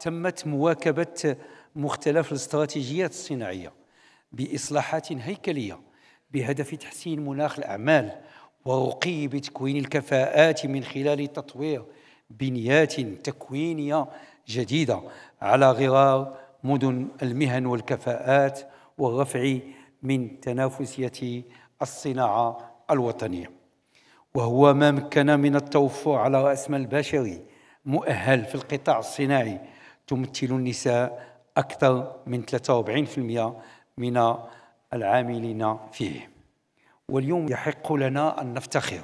تمت مواكبة مختلف الاستراتيجيات الصناعية بإصلاحات هيكلية بهدف تحسين مناخ الأعمال ورقي بتكوين الكفاءات من خلال تطوير بنيات تكوينية جديدة على غرار مدن المهن والكفاءات والرفع من تنافسية الصناعة الوطنية وهو ما مكن من التوفر على راس مال بشري مؤهل في القطاع الصناعي تمثل النساء أكثر من 43% من العاملين فيه واليوم يحق لنا أن نفتخر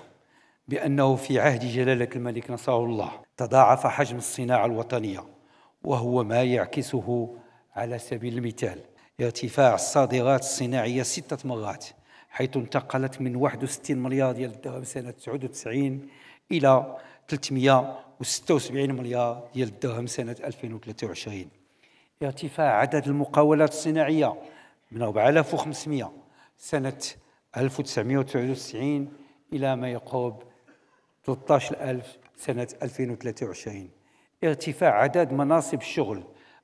بأنه في عهد جلالة الملك نصره الله تضاعف حجم الصناعة الوطنية وهو ما يعكسه على سبيل المثال ارتفاع الصادرات الصناعية ستة مرات حيث انتقلت من 61 مليار ديال الذهب سنة 99 إلى 376 مليار ديال الدرهم سنة 2023 ارتفاع عدد المقاولات الصناعية من 4500 سنة 1999 إلى ما يقرب 13000 سنة 2023 ارتفاع عدد مناصب الشغل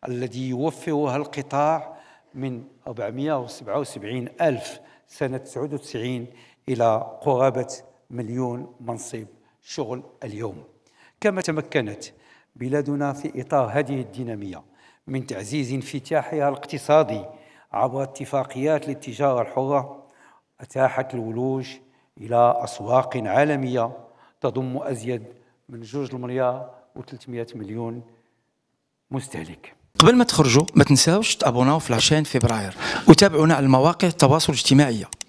الذي يوفرها القطاع من 477 ألف سنة 99 إلى قرابة مليون منصب شغل اليوم كما تمكنت بلادنا في إطار هذه الدينامية من تعزيز انفتاحها الاقتصادي عبر اتفاقيات للتجارة الحرة أتاحت الولوج إلى أسواق عالمية تضم أزيد من جوج المليار و 300 مليون مستهلك قبل ما تخرجوا ما تنساوش تابوناو في لاشين فبراير وتابعونا على المواقع التواصل الاجتماعي